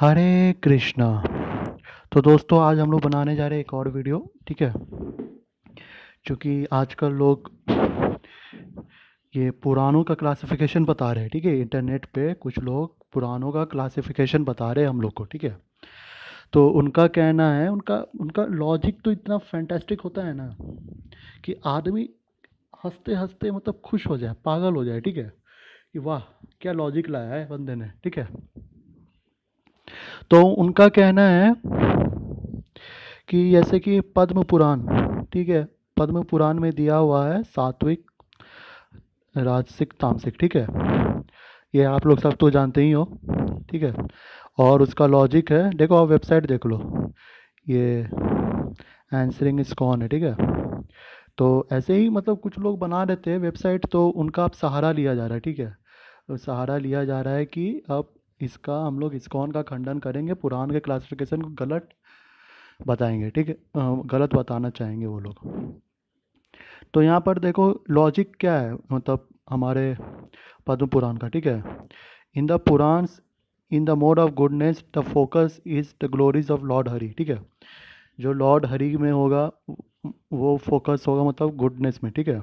हरे कृष्णा तो दोस्तों आज हम लोग बनाने जा रहे हैं एक और वीडियो ठीक है क्योंकि आजकल लोग ये पुरानों का क्लासिफिकेशन बता रहे हैं ठीक है इंटरनेट पे कुछ लोग पुरानों का क्लासिफिकेशन बता रहे हैं हम लोग को ठीक है तो उनका कहना है उनका उनका लॉजिक तो इतना फैंटेस्टिक होता है ना कि आदमी हंसते हंसते मतलब खुश हो जाए पागल हो जाए ठीक है कि वाह क्या लॉजिक लाया है बंदे ने ठीक है तो उनका कहना है कि जैसे कि पद्म पुराण ठीक है पद्म पुराण में दिया हुआ है सात्विक राजसिक तामसिक ठीक है ये आप लोग सब तो जानते ही हो ठीक है और उसका लॉजिक है देखो आप वेबसाइट देख लो ये आंसरिंग इस कौन है ठीक है तो ऐसे ही मतलब कुछ लोग बना रहते हैं वेबसाइट तो उनका अब सहारा लिया जा रहा है ठीक है तो सहारा लिया जा रहा है कि अब इसका हम लोग इस्कॉन का खंडन करेंगे पुराण के क्लासिफिकेशन को गलत बताएंगे ठीक है गलत बताना चाहेंगे वो लोग तो यहाँ पर देखो लॉजिक क्या है मतलब हमारे पद्म पुराण का ठीक है in the Puranas in the mode of goodness the focus is the glories of Lord Hari ठीक है जो लॉर्ड हरी में होगा वो फोकस होगा मतलब गुडनेस में ठीक है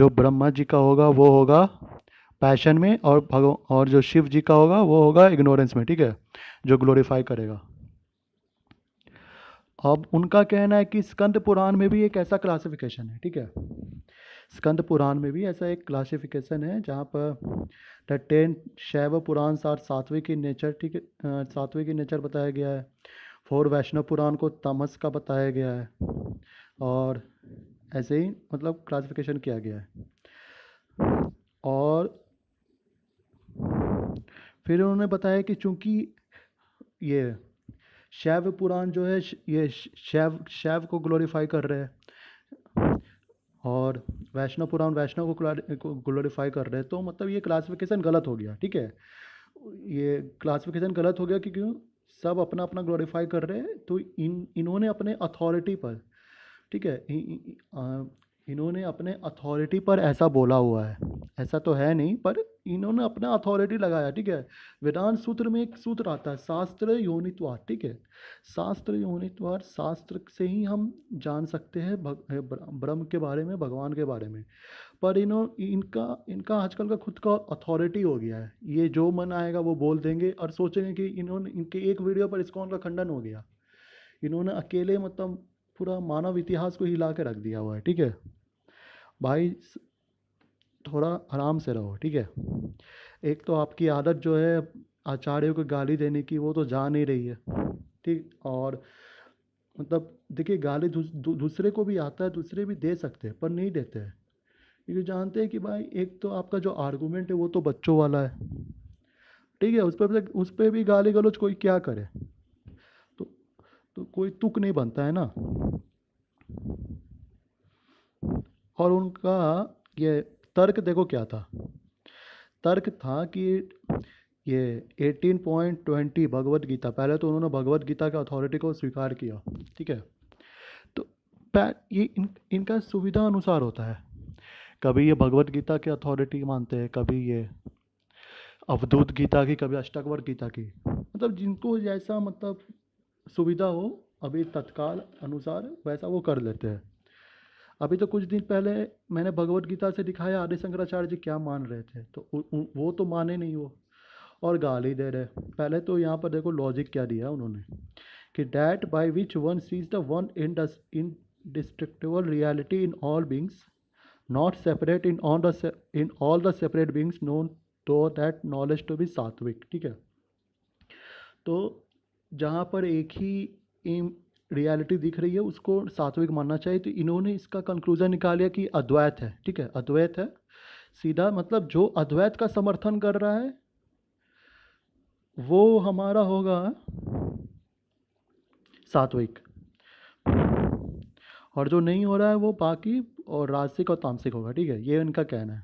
जो ब्रह्मा जी का होगा वो होगा पैशन में और भगव और जो शिव जी का होगा वो होगा इग्नोरेंस में ठीक है जो ग्लोरीफाई करेगा अब उनका कहना है कि स्कंद पुराण में भी एक ऐसा क्लासिफिकेशन है ठीक है स्कंद पुराण में भी ऐसा एक क्लासिफिकेशन है जहाँ पर द टेन शैव पुराण साथ सातवें की नेचर ठीक है सातवें की नेचर बताया गया है फोर वैष्णव पुराण को तमस का बताया गया है और ऐसे ही मतलब क्लासिफिकेशन किया गया है और फिर उन्होंने बताया कि चूंकि ये शैव पुराण जो है ये शैव शैव को ग्लोरीफाई कर रहे हैं और वैष्णव पुराण वैष्णव को ग्लोरीफाई कर रहे हैं तो मतलब ये क्लासिफिकेशन गलत हो गया ठीक है ये क्लासिफिकेशन गलत हो गया क्योंकि क्यों सब अपना अपना ग्लोरीफाई कर रहे हैं तो इन इन्होंने अपने अथॉरिटी पर ठीक है इन्होंने अपने अथॉरिटी पर ऐसा बोला हुआ है ऐसा तो है नहीं पर इन्होंने अपना अथॉरिटी लगाया ठीक है वेदांत सूत्र में एक सूत्र आता है शास्त्र योनित्वार ठीक है शास्त्र योनित्वार शास्त्र से ही हम जान सकते हैं ब्रह्म के बारे में भगवान के बारे में पर इन्हों इनका इनका आजकल का खुद का अथॉरिटी हो गया है ये जो मन आएगा वो बोल देंगे और सोचेंगे कि इन्होंने इनके एक वीडियो पर इसको उनका खंडन हो गया इन्होंने अकेले मतलब पूरा मानव इतिहास को हिला के रख दिया हुआ है ठीक है भाई थोड़ा आराम से रहो ठीक है एक तो आपकी आदत जो है आचार्यों को गाली देने की वो तो जा नहीं रही है ठीक और मतलब देखिए गाली दूसरे को भी आता है दूसरे भी दे सकते हैं पर नहीं देते हैं क्योंकि जानते हैं कि भाई एक तो आपका जो आर्गूमेंट है वो तो बच्चों वाला है ठीक है उस पर उस पर भी गाली गलोच कोई क्या करे तो कोई तुक नहीं बनता है ना और उनका ये तर्क देखो क्या था तर्क था कि ये 18.20 भगवद गीता पहले तो उन्होंने भगवद गीता के अथॉरिटी को स्वीकार किया ठीक है तो ये इन इनका सुविधा अनुसार होता है कभी ये भगवद गीता के अथॉरिटी मानते हैं कभी ये अवधूत गीता की कभी अष्टकवर गीता की मतलब जिनको जैसा मतलब सुविधा हो अभी तत्काल अनुसार वैसा वो कर लेते हैं अभी तो कुछ दिन पहले मैंने भगवत गीता से दिखाया आदि शंकराचार्य जी क्या मान रहे थे तो वो तो माने नहीं वो और गाली दे रहे पहले तो यहाँ पर देखो लॉजिक क्या दिया उन्होंने कि that by which one sees the one in indestructible reality in all beings not separate in on the in all the separate beings know thou that knowledge to be sattvic ठीक है तो जहाँ पर एक ही एम रियलिटी दिख रही है उसको सात्विक मानना चाहिए तो इन्होंने इसका कंक्लूजन निकाला कि अद्वैत है ठीक है अद्वैत है सीधा मतलब जो अद्वैत का समर्थन कर रहा है वो हमारा होगा सात्विक और जो नहीं हो रहा है वो बाकी और राजसिक और तामसिक होगा ठीक है ये इनका कहना है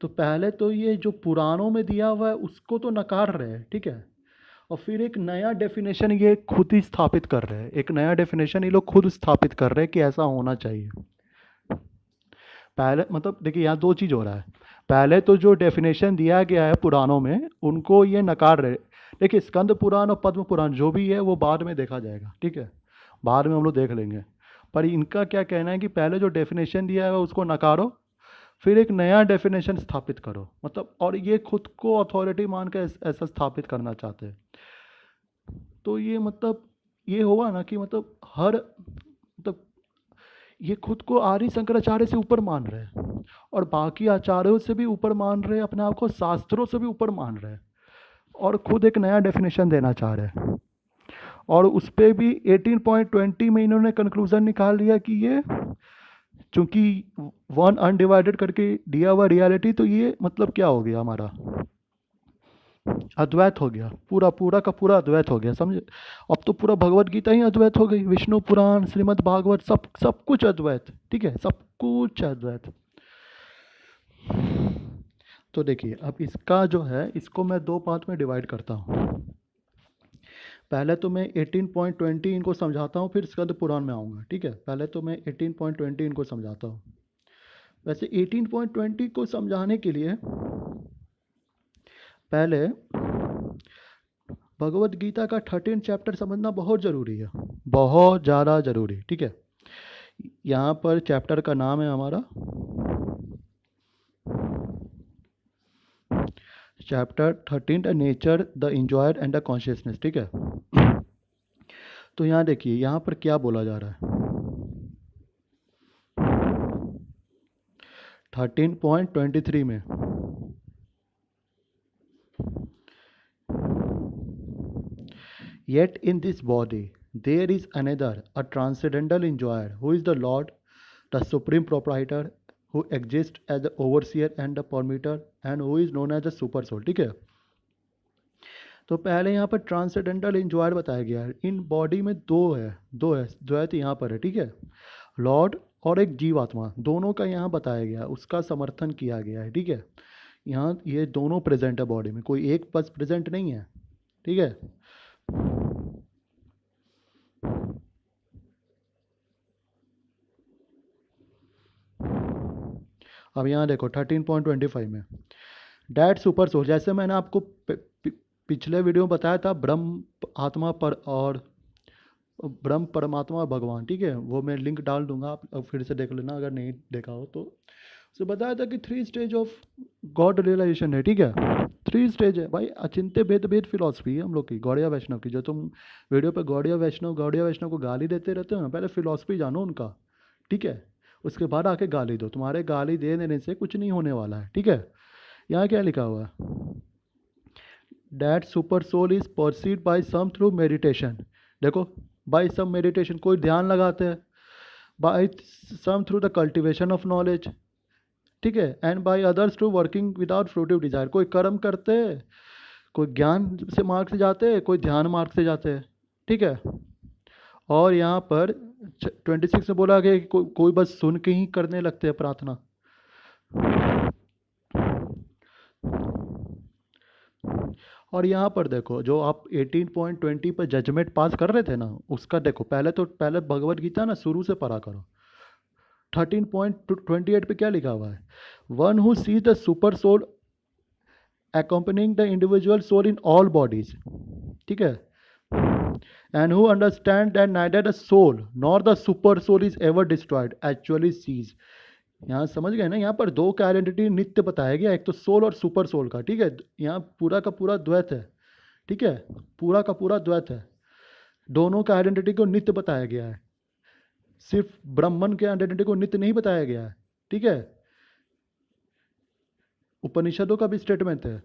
तो पहले तो ये जो पुराणों में दिया हुआ है उसको तो नकार रहे हैं ठीक है और फिर एक नया डेफिनेशन ये खुद ही स्थापित कर रहे हैं एक नया डेफिनेशन ये लोग खुद स्थापित कर रहे हैं कि ऐसा होना चाहिए पहले मतलब देखिए यहाँ दो चीज़ हो रहा है पहले तो जो डेफिनेशन दिया गया है पुराणों में उनको ये नकार रहे देखिए स्कंद पुराण और पद्म पुराण जो भी है वो बाद में देखा जाएगा ठीक है बाद में हम लोग देख लेंगे पर इनका क्या कहना है कि पहले जो डेफिनेशन दिया है उसको नकारो फिर एक नया डेफिनेशन स्थापित करो मतलब और ये खुद को अथॉरिटी मान कर ऐसा स्थापित करना चाहते हैं तो ये मतलब ये हुआ ना कि मतलब हर मतलब ये खुद को आर्य शंकराचार्य से ऊपर मान रहे हैं और बाकी आचार्यों से भी ऊपर मान रहे हैं अपने आप को शास्त्रों से भी ऊपर मान रहे हैं और खुद एक नया डेफिनेशन देना चाह रहे हैं और उस पर भी 18.20 में इन्होंने कंक्लूज़न निकाल लिया कि ये चूंकि वन अनडिवाइडेड करके दिया हुआ रियलिटी तो ये मतलब क्या हो गया हमारा अद्वैत हो गया पूरा पूरा का पूरा अद्वैत हो गया समझे अब तो पूरा भगवत गीता ही अद्वैत हो गई विष्णु पुराण श्रीमद् भागवत सब सब कुछ अद्वैत ठीक है सब कुछ अद्वैत तो देखिए अब इसका जो है इसको मैं दो पार्ट में डिवाइड करता हूँ पहले तो मैं एटीन पॉइंट ट्वेंटी इनको समझाता हूँ फिर स्कंद पुराण में आऊँगा ठीक है पहले तो मैं ट्वेंटी इनको समझाता हूँ वैसे ट्वेंटी को समझाने के लिए पहले भगवत गीता का थर्टीन चैप्टर समझना बहुत ज़रूरी है बहुत ज़्यादा ज़रूरी ठीक है यहाँ पर चैप्टर का नाम है हमारा chapter thirteen nature the enjoy and the consciousness ठीक है तो यहाँ देखिए यहाँ पर क्या बोला जा रहा है थर्टीन पॉइंट ट्वेंटी थ्री में Yet in this body there is another, a transcendental enjoyer, who is the Lord, the supreme proprietor, who exists as the overseer and the permitter, and who is known as the super soul. ठीक है तो पहले यहाँ पर transcendental enjoyer बताया गया है in body में दो है दो है है तो यहाँ पर है ठीक है लॉर्ड और एक जीवात्मा दोनों का यहाँ बताया गया है उसका समर्थन किया गया है ठीक है यहाँ ये दोनों प्रेजेंट है बॉडी में कोई एक बस प्रेजेंट नहीं है ठीक है अब यहाँ देखो थर्टीन पॉइंट ट्वेंटी फाइव में डैट सुपर सोल जैसे मैंने आपको पिछले वीडियो में बताया था ब्रह्म आत्मा पर और ब्रह्म परमात्मा और भगवान ठीक है वो मैं लिंक डाल दूंगा आप फिर से देख लेना अगर नहीं देखा हो तो उसे बताया था कि three stage of God realisation है ठीक है थ्री स्टेज है भाई अचिंत्य भेद भेद फिलोसफी है हम लोग की गौड़िया वैष्णव की जो तुम वीडियो पे गौड़िया वैष्णव गौड़िया वैष्णव को गाली देते रहते हो ना पहले फिलोसफी जानो उनका ठीक है उसके बाद आके गाली दो तुम्हारे गाली दे देने से कुछ नहीं होने वाला है ठीक है यहाँ क्या लिखा हुआ है that super soul is perceived by some through meditation देखो बाई सम मेडिटेशन कोई ध्यान लगाते हैं by some through the cultivation of knowledge ठीक है and by others to working without fruitive desire कोई कर्म करते कोई ज्ञान से मार्ग से जाते कोई ध्यान मार्ग से जाते ठीक है और यहाँ पर ट्वेंटी सिक्स में बोला गया कि को, कोई बस सुन के ही करने लगते हैं प्रार्थना और यहाँ पर देखो जो आप एटीन पॉइंट ट्वेंटी पर जजमेंट पास कर रहे थे ना उसका देखो पहले तो पहले भगवत गीता ना शुरू से पढ़ा करो थर्टीन पॉइंट ट्वेंटी एट पर क्या लिखा हुआ है one who sees the super soul accompanying the individual soul in all bodies ठीक है and who understand that neither the soul nor the super soul is ever destroyed actually sees यहाँ समझ गए ना यहाँ पर दो का आइडेंटिटी नित्य बताया गया एक तो सोल और सुपर सोल का ठीक है यहाँ पूरा का पूरा द्वैत है ठीक है पूरा का पूरा द्वैत है दोनों का आइडेंटिटी को नित्य बताया गया है सिर्फ ब्राह्मण के आइडेंटिटी को नित्य नहीं बताया गया है ठीक है उपनिषदों का भी स्टेटमेंट है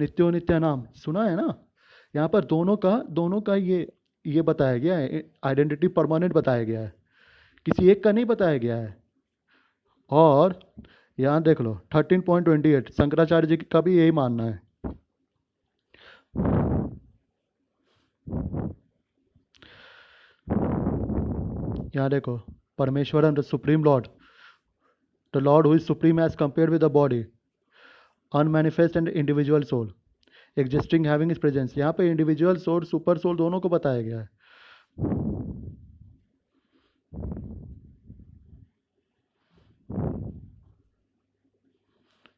नित्यो नित्य नाम सुना है ना यहाँ पर दोनों का दोनों का ये ये बताया गया है आइडेंटिटी परमानेंट बताया गया है किसी एक का नहीं बताया गया है और यहाँ देख लो thirteen point twenty eight Shankaracharya ji का भी यही मानना है यहाँ देखो Parameshwar and the supreme lord the lord who is supreme as compare with the body unmanifest and individual soul existing having his presence यहाँ पे इंडिविजुअल सोल सुपर सोल दोनों को बताया गया है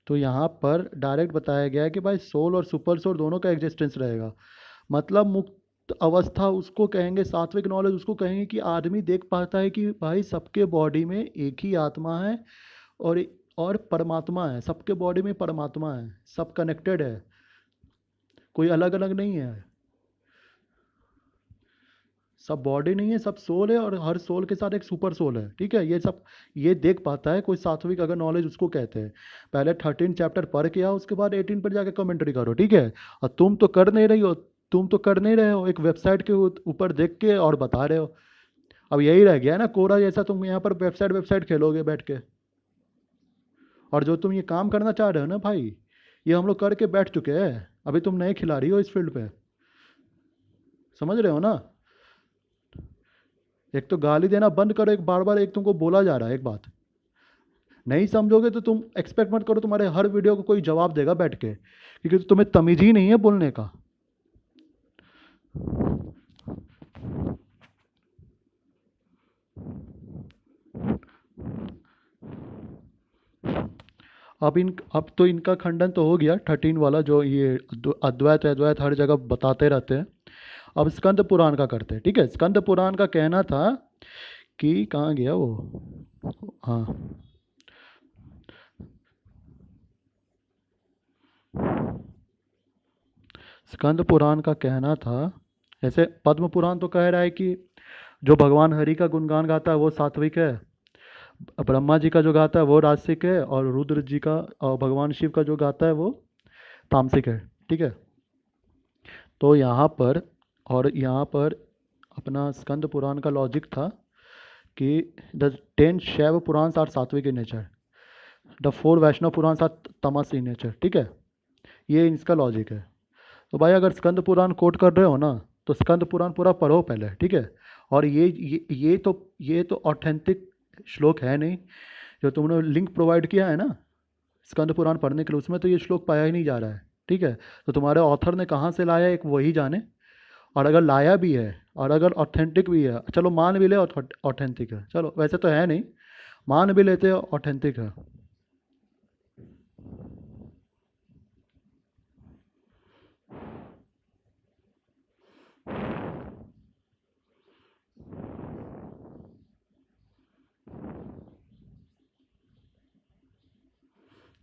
तो यहाँ पर डायरेक्ट बताया गया है कि भाई सोल और सुपर सोल दोनों का एग्जिस्टेंस रहेगा मतलब मुक्त तो अवस्था उसको कहेंगे सात्विक नॉलेज उसको कहेंगे कि आदमी देख पाता है कि भाई सबके बॉडी में एक ही आत्मा है और और परमात्मा है सबके बॉडी में परमात्मा है सब कनेक्टेड है कोई अलग अलग नहीं है सब बॉडी नहीं है सब सोल है और हर सोल के साथ एक सुपर सोल है ठीक है ये सब ये देख पाता है कोई सात्विक अगर नॉलेज उसको कहते हैं पहले थर्टीन चैप्टर पढ़ के आओ उसके बाद एटीन पर जाकर कमेंट्री करो ठीक है और तुम तो कर नहीं रही हो तुम तो कर नहीं रहे हो एक वेबसाइट के ऊपर देख के और बता रहे हो अब यही रह गया ना कोरा जैसा तुम यहाँ पर वेबसाइट वेबसाइट खेलोगे बैठ के और जो तुम ये काम करना चाह रहे हो ना भाई ये हम लोग करके बैठ चुके हैं अभी तुम नए खिलाड़ी हो इस फील्ड पे समझ रहे हो ना एक तो गाली देना बंद करो एक बार बार एक तुमको बोला जा रहा है एक बात नहीं समझोगे तो तुम एक्सपेक्ट मत करो तुम्हारे हर वीडियो को कोई जवाब देगा बैठ के क्योंकि तुम्हें तमीज़ ही नहीं है बोलने का अब इन अब तो इनका खंडन तो हो गया थर्टीन वाला जो ये अद्वैत अद्वैत हर जगह बताते रहते हैं अब स्कंद पुराण का करते हैं ठीक है स्कंद पुराण का कहना था कि कहाँ गया वो हाँ स्कंद पुराण का कहना था जैसे पद्म पुराण तो कह रहा है कि जो भगवान हरि का गुणगान गाता है वो सात्विक है ब्रह्मा जी का जो गाता है वो राजसिक है और रुद्र जी का और भगवान शिव का जो गाता है वो तामसिक है ठीक है तो यहाँ पर और यहाँ पर अपना स्कंद पुराण का लॉजिक था कि द टेन शैव Purana are sattvic in nature the four Vaishnava Purana are tamas in nature ठीक है ये इसका लॉजिक है तो भाई अगर स्कंद पुराण कोट कर रहे हो ना तो स्कंद पुराण पूरा पढ़ो पहले ठीक है और ये ये ये तो ये तो ऑथेंटिक श्लोक है नहीं जो तुमने लिंक प्रोवाइड किया है ना स्कंद पुराण पढ़ने के लिए उसमें तो ये श्लोक पाया ही नहीं जा रहा है ठीक है तो तुम्हारे ऑथर ने कहाँ से लाया एक वही जाने और अगर लाया भी है और अगर ऑथेंटिक भी है चलो मान भी ले ऑथेंटिक है चलो वैसे तो है नहीं मान भी लेते ऑथेंटिक है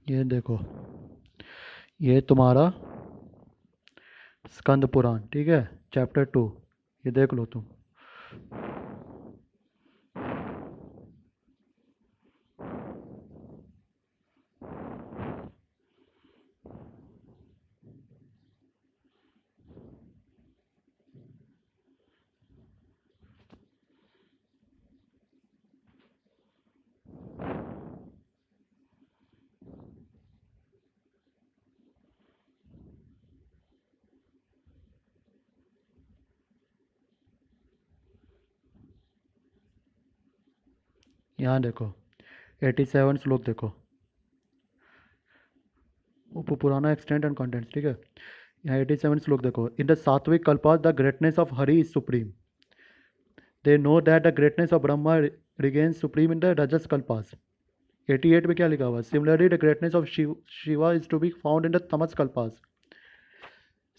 ये देखो ये तुम्हारा स्कंद पुराण ठीक है चैप्टर टू ये देख लो तुम यहाँ देखो एटी सेवन श्लोक देखो पुराना एक्सटेंट एंड कंटेंट ठीक है यहाँ एटी सेवन श्लोक देखो in the sattvic kalpa the greatness of Hari is supreme they know that the greatness of Brahma reigns supreme in the rajas kalpas eighty eight में क्या लिखा हुआ similarly the greatness of Shiva Shiva is to be found in the tamas kalpas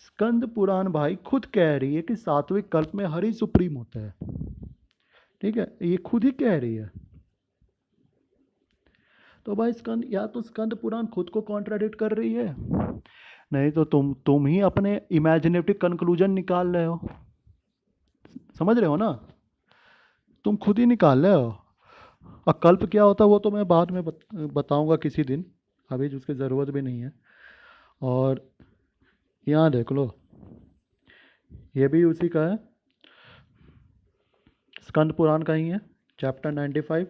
स्कंद पुराण भाई खुद कह रही है कि सात्विक कल्प में हरी सुप्रीम होता है ठीक है ये खुद ही कह रही है तो भाई स्कंद या तो स्कंद पुराण खुद को कॉन्ट्राडिक्ट कर रही है नहीं तो तुम तुम ही अपने इमेजिनेटिव कंक्लूजन निकाल रहे हो समझ रहे हो ना तुम खुद ही निकाल रहे हो और कल्प क्या होता है वो तो मैं बाद में बत, बताऊंगा किसी दिन अभी उसकी ज़रूरत भी नहीं है और यहाँ देख लो ये भी उसी का है स्कंद पुराण का ही है chapter ninety five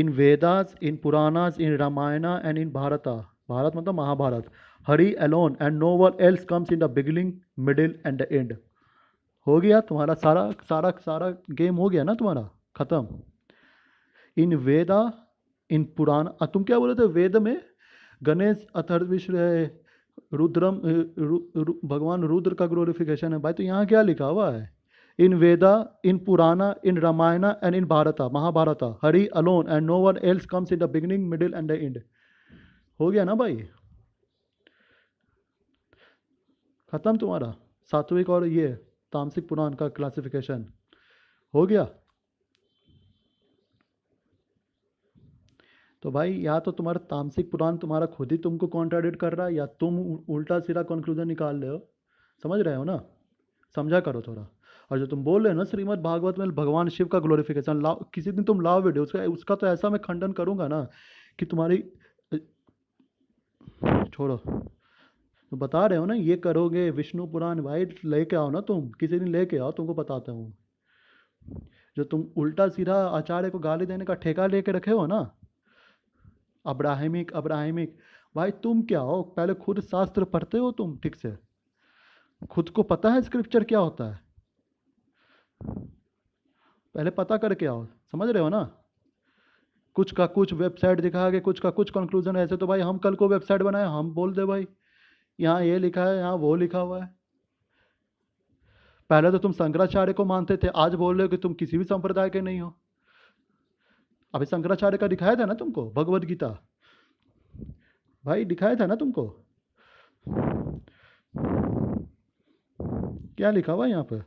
in Vedas in Purana in Ramayana and in Bharata Bharat मतलब Mahabharata Hari alone and no one else comes in the beginning middle and the end हो गया तुम्हारा सारा सारा सारा गेम हो गया ना तुम्हारा ख़त्म इन वेदा इन पुराण तुम क्या बोल रहे थे वेद में गणेश अथर्विश्र है रुद्रम रु, रु, भगवान रुद्र का ग्लोरिफिकेशन है भाई तो यहाँ क्या लिखा हुआ है इन Veda in Purana in Ramayana and in Bharat Mahabharata Hari alone and no one else comes in the beginning middle and the end हो गया ना भाई खत्म तुम्हारा सात्विक और ये तामसिक पुराण का क्लासिफिकेशन हो गया तो भाई या तो तुम्हारा तामसिक पुराण तुम्हारा खुद ही तुमको कॉन्ट्राडिक्ट कर रहा है या तुम उल्टा सीधा कंक्लूजन निकाल रहे हो समझ रहे हो ना समझा करो थोड़ा और जो तुम बोल रहे हो ना श्रीमद भागवत में भगवान शिव का ग्लोरिफिकेशन ला किसी दिन तुम लाओ वीडियो उसका उसका तो ऐसा मैं खंडन करूँगा ना कि तुम्हारी छोड़ो तो बता रहे हो ना ये करोगे विष्णु पुराण भाई लेके आओ ना तुम किसी दिन लेके आओ तुमको बताता हूँ जो तुम उल्टा सीधा आचार्य को गाली देने का ठेका लेके रखे हो ना अब्राहिमिक अब्राहिमिक भाई तुम क्या हो पहले खुद शास्त्र पढ़ते हो तुम ठीक से खुद को पता है स्क्रिप्चर क्या होता है पहले पता करके आओ समझ रहे हो ना कुछ का कुछ वेबसाइट दिखा के कुछ का कुछ कंक्लूजन ऐसे तो भाई हम कल को वेबसाइट बनाए हम बोल दे भाई यहाँ ये लिखा है यहाँ वो लिखा हुआ है पहले तो तुम शंकराचार्य को मानते थे आज बोल रहे हो कि तुम किसी भी संप्रदाय के नहीं हो अभी शंकराचार्य का दिखाया था ना तुमको भगवद गीता भाई दिखाया था ना तुमको क्या लिखा हुआ यहाँ पर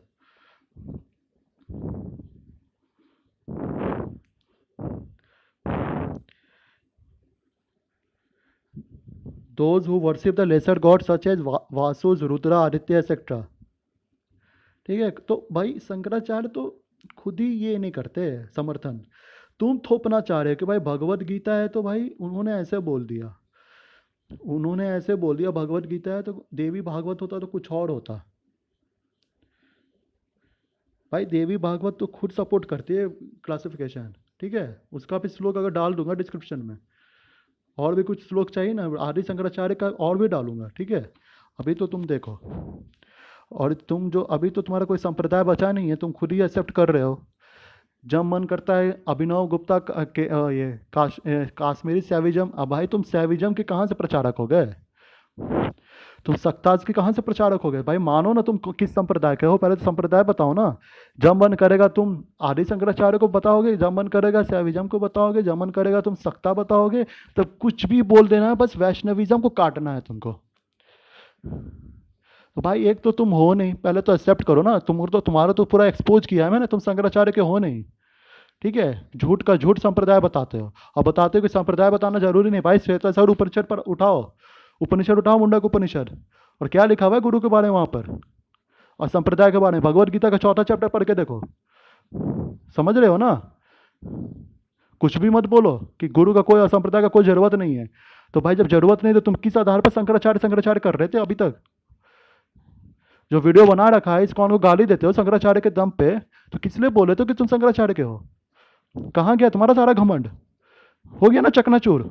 those who worship the lesser gods such as Vasus Rudra Aditya etcetera ठीक है तो भाई शंकराचार्य तो खुद ही ये नहीं करते समर्थन तुम थोपना चाह रहे हो कि भाई भगवत गीता है तो भाई उन्होंने ऐसे बोल दिया उन्होंने ऐसे बोल दिया भगवत गीता है तो देवी भागवत होता तो कुछ और होता भाई देवी भागवत तो खुद सपोर्ट करती है क्लासिफिकेशन ठीक है उसका भी श्लोक अगर डाल दूंगा डिस्क्रिप्शन में और भी कुछ श्लोक चाहिए ना आदि शंकराचार्य का और भी डालूंगा ठीक है अभी तो तुम देखो और तुम जो अभी तो तुम्हारा कोई संप्रदाय बचा नहीं है तुम खुद ही एक्सेप्ट कर रहे हो जब मन करता है अभिनव गुप्ता के ये काश, काश्मीरी सैविजम अब भाई तुम सैविजम के कहाँ से प्रचारक हो गए तुम सख्ताज के कहाँ से प्रचारक हो गए भाई मानो ना तुम किस संप्रदाय के हो पहले तो संप्रदाय बताओ ना जब मन करेगा तुम आदि शंकराचार्य को बताओगे जब मन करेगा सैविजम को बताओगे जब मन करेगा तुम सख्ता बताओगे तब कुछ भी बोल देना है बस वैष्णविज्म को काटना है तुमको तो भाई एक तो तुम हो नहीं पहले तो एक्सेप्ट करो ना तुम तो तुम्हारा तो पूरा एक्सपोज किया है मैंने तुम शंकराचार्य के हो नहीं ठीक है झूठ का झूठ संप्रदाय बताते हो और बताते हो कि संप्रदाय बताना जरूरी नहीं भाई श्वेता सर ऊपर चढ़ पर उठाओ उपनिषद उठाओ मुंडक उपनिषद और क्या लिखा हुआ है गुरु के बारे में वहाँ पर और संप्रदाय के बारे में भगवत गीता का चौथा चैप्टर पढ़ के देखो समझ रहे हो ना कुछ भी मत बोलो कि गुरु का कोई असंप्रदाय का कोई ज़रूरत नहीं है तो भाई जब ज़रूरत नहीं तो तुम किस आधार पर शंकराचार्य शंकराचार्य कर रहे थे अभी तक जो वीडियो बना रखा है इस कौन को गाली देते हो शंकराचार्य के दम पे तो किस लिए बोले तो कि तुम शंकराचार्य के हो कहाँ गया तुम्हारा सारा घमंड हो गया ना चकनाचूर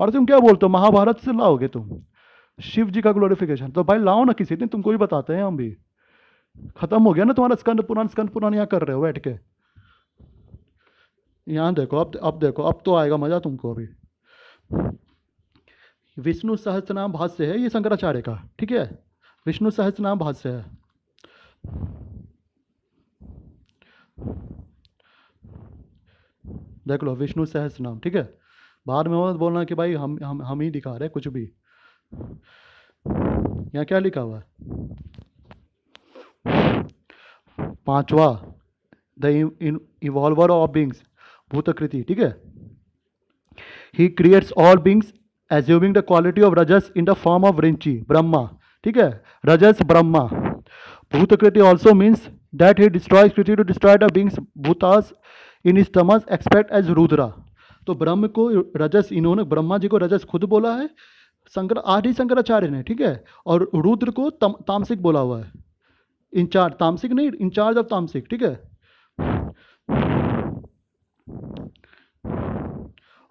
और तुम क्या बोलते हो महाभारत से लाओगे तुम शिव जी का ग्लोरिफिकेशन तो भाई लाओ ना किसी दिन तुमको भी बताते हैं हम भी खत्म हो गया ना तुम्हारा स्कंद पुराण स्कंद पुराण यहाँ कर रहे हो बैठ के यहाँ देखो अब अब देखो अब तो आएगा मजा तुमको अभी विष्णु सहस्त्र नाम भाष्य है ये शंकराचार्य का ठीक है विष्णु सहस्त्र नाम भाष्य है देख लो विष्णु सहस्त्र नाम ठीक है बाद में मत बोलना कि भाई हम हम हम ही दिखा रहे हैं कुछ भी यहाँ क्या लिखा हुआ है पांचवा the evolver of beings Bhutakriti ठीक है he creates all beings assuming the quality of rajas in the form of Virinchi Brahma ठीक है rajas Brahma Bhutakriti also means that he destroy to destroy the beings bhutas in tamas aspect as Rudra तो ब्रह्म को रजस इन्होंने ब्रह्मा जी को रजस खुद बोला है शंकर आदि शंकराचार्य ने ठीक है और रुद्र को तम, तामसिक बोला हुआ है इंचार्ज तामसिक नहीं इंचार्ज ऑफ तामसिक ठीक है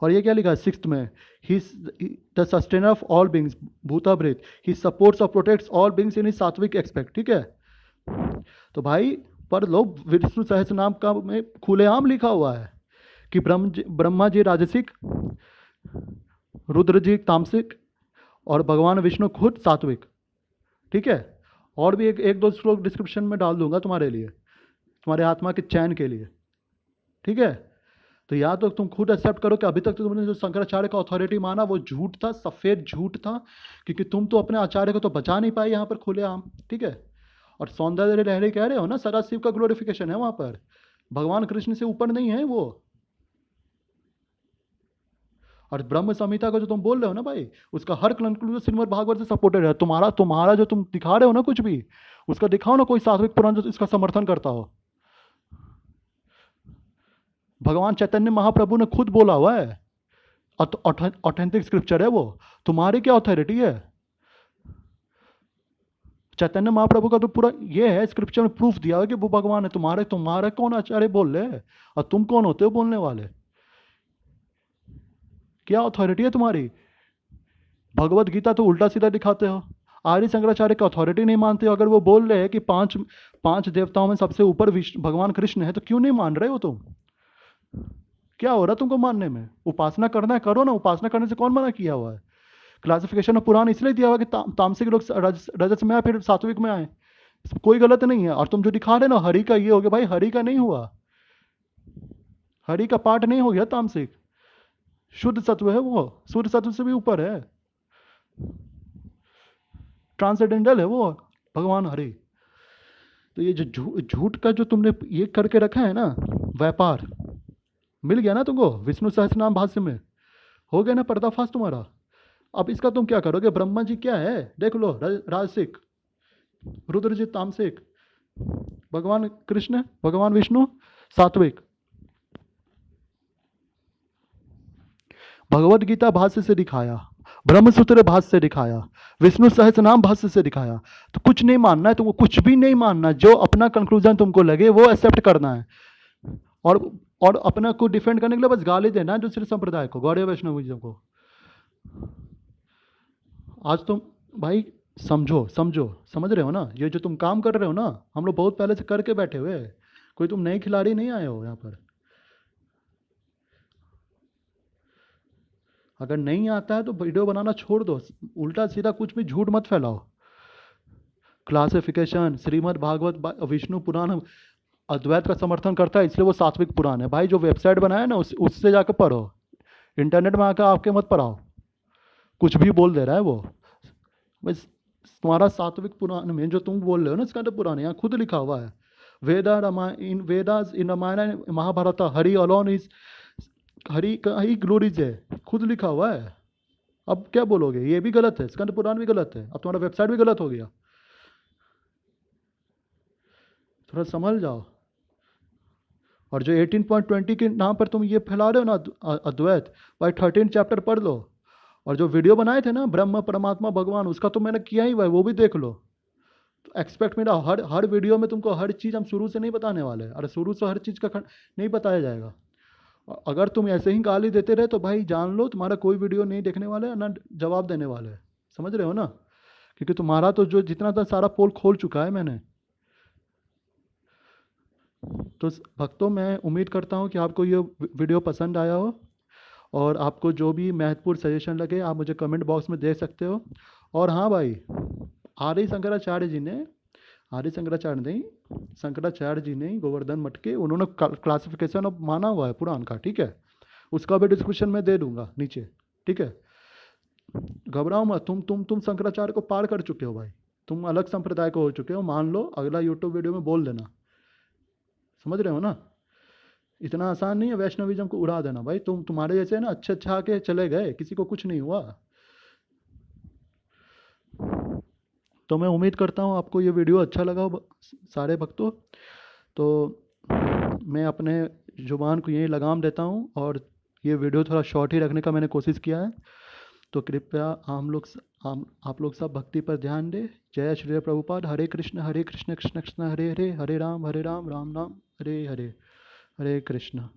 और ये क्या लिखा है सिक्स में he the sustainer of all beings Bhutabhrit he supports और protects all beings in sattvic aspect ठीक है तो भाई पर लोग विष्णु सहस नाम का में खुलेआम लिखा हुआ है कि ब्रह्म जी ब्रह्मा जी राजसिक रुद्र जी तामसिक और भगवान विष्णु खुद सात्विक ठीक है और भी एक एक दो श्लोक डिस्क्रिप्शन में डाल दूंगा तुम्हारे लिए तुम्हारे आत्मा के चैन के लिए ठीक है तो या तो तुम खुद एक्सेप्ट करो कि अभी तक तो तुमने जो शंकराचार्य का अथॉरिटी माना वो झूठ था सफ़ेद झूठ था क्योंकि तुम तो अपने आचार्य को तो बचा नहीं पाए यहाँ पर खुले आम ठीक है और सौंदर्य लहरे कह रहे हो ना सदा शिव का ग्लोरिफिकेशन है वहाँ पर भगवान कृष्ण से ऊपर नहीं है वो और ब्रह्म संहिता का जो तुम बोल रहे हो ना भाई उसका हर कंक्लूजन श्रीमद भागवत से सपोर्टेड है तुम्हारा तुम्हारा जो तुम दिखा रहे हो ना कुछ भी उसका दिखाओ ना कोई सात्विक पुराण जो इसका समर्थन करता हो भगवान चैतन्य महाप्रभु ने खुद बोला हुआ है ऑथेंटिक स्क्रिप्चर है वो तुम्हारी क्या ऑथोरिटी है चैतन्य महाप्रभु का तो पूरा ये है स्क्रिप्चर में प्रूफ दिया है कि वो भगवान है तुम्हारे तुम्हारे कौन आचार्य बोल रहे और तुम कौन होते हो बोलने वाले क्या अथॉरिटी है तुम्हारी भगवत गीता तो उल्टा सीधा दिखाते हो आर्य शंकराचार्य की अथॉरिटी नहीं मानते हो अगर वो बोल रहे हैं कि पांच पांच देवताओं में सबसे ऊपर भगवान कृष्ण है तो क्यों नहीं मान रहे हो तुम क्या हो रहा तुमको मानने में उपासना करना है करो ना उपासना करने से कौन मना किया हुआ है क्लासिफिकेशन ऑफ पुराण इसलिए दिया हुआ कि ता, तामसिक लोग रजस में आए फिर सात्विक में आए कोई गलत नहीं है और तुम जो दिखा रहे ना हरि का ये हो गया भाई हरि का नहीं हुआ हरि का पाठ नहीं हो गया तामसिक शुद्ध सत्व है वो सूर्य सत्व से भी ऊपर है ट्रांसेंडेंटल है वो भगवान हरे तो ये जो झूठ का जो तुमने ये करके रखा है ना व्यापार मिल गया ना तुमको विष्णु सहस नाम भाष्य में हो गया ना पर्दाफाश तुम्हारा अब इसका तुम क्या करोगे ब्रह्मा जी क्या है देख लो राजसिक रुद्रजीत तामसिक भगवान कृष्ण भगवान विष्णु सात्विक भगवत गीता भाष्य से दिखाया ब्रह्मसूत्र भाष्य से दिखाया विष्णु सहस नाम भाष्य से दिखाया तो कुछ नहीं मानना है तुमको कुछ भी नहीं मानना जो अपना कंक्लूजन तुमको लगे वो एक्सेप्ट करना है और और अपना को डिफेंड करने के लिए बस गाली देना है दूसरे संप्रदाय को गौरव वैष्णविज्म को आज तुम भाई समझो समझो समझ रहे हो ना ये जो तुम काम कर रहे हो ना हम लोग बहुत पहले से करके बैठे हुए कोई तुम नई खिलाड़ी नहीं आए हो यहाँ पर अगर नहीं आता है तो वीडियो बनाना छोड़ दो उल्टा सीधा कुछ भी झूठ मत फैलाओ क्लासिफिकेशन श्रीमद् भागवत विष्णु पुराण अद्वैत का समर्थन करता है इसलिए वो सात्विक पुराण है भाई जो वेबसाइट बनाया ना उस उससे जाकर पढ़ो इंटरनेट में आकर आपके मत पढ़ाओ कुछ भी बोल दे रहा है वो बस तुम्हारा सात्विक पुराण में जो तुम बोल रहे हो ना इसका तो पुराण यहाँ खुद लिखा हुआ है Veda in Vedas in Ramayana Mahabharata Hari alone is Hari का ही ग्लोरीज है खुद लिखा हुआ है अब क्या बोलोगे ये भी गलत है स्कंद पुराण भी गलत है अब तुम्हारा वेबसाइट भी गलत हो गया थोड़ा संभल जाओ और जो 18.20 के नाम पर तुम ये फैला रहे हो ना अद्वैत भाई थर्टीन चैप्टर पढ़ लो और जो वीडियो बनाए थे ना ब्रह्म परमात्मा भगवान उसका तो मैंने किया ही हुआ है वो भी देख लो तो एक्सपेक्ट मेरा हर हर वीडियो में तुमको हर चीज़ हम शुरू से नहीं बताने वाले अरे शुरू से हर चीज़ का नहीं बताया जाएगा अगर तुम ऐसे ही गाली देते रहे तो भाई जान लो तुम्हारा कोई वीडियो नहीं देखने वाला है ना जवाब देने वाला है समझ रहे हो ना क्योंकि तुम्हारा तो जो जितना था सारा पोल खोल चुका है मैंने तो भक्तों मैं उम्मीद करता हूँ कि आपको ये वीडियो पसंद आया हो और आपको जो भी महत्वपूर्ण सजेशन लगे आप मुझे कमेंट बॉक्स में दे सकते हो और हाँ भाई आर्य शंकराचार्य जी ने आर्य शंकराचार्य नहीं शंकराचार्य जी ने गोवर्धन मठ के उन्होंने क्लासिफिकेशन ऑफ माना हुआ है पुराण का ठीक है उसका भी डिस्क्रिप्शन मैं दे दूंगा नीचे ठीक है घबराओ मत तुम तुम तुम शंकराचार्य को पार कर चुके हो भाई तुम अलग संप्रदाय को हो चुके हो मान लो अगला यूट्यूब वीडियो में बोल देना समझ रहे हो ना इतना आसान नहीं है वैष्णविज्म को उड़ा देना भाई तुम तुम्हारे जैसे ना अच्छे अच्छा आके चले गए किसी को कुछ नहीं हुआ तो मैं उम्मीद करता हूँ आपको ये वीडियो अच्छा लगा हो सारे भक्तों तो मैं अपने ज़ुबान को यही लगाम देता हूँ और ये वीडियो थोड़ा शॉर्ट ही रखने का मैंने कोशिश किया है तो कृपया हम लोग हम आप लोग सब भक्ति पर ध्यान दें जय श्री प्रभुपाद हरे कृष्ण हरे कृष्ण कृष्ण कृष्ण हरे हरे हरे राम हरे राम राम राम हरे हरे हरे कृष्ण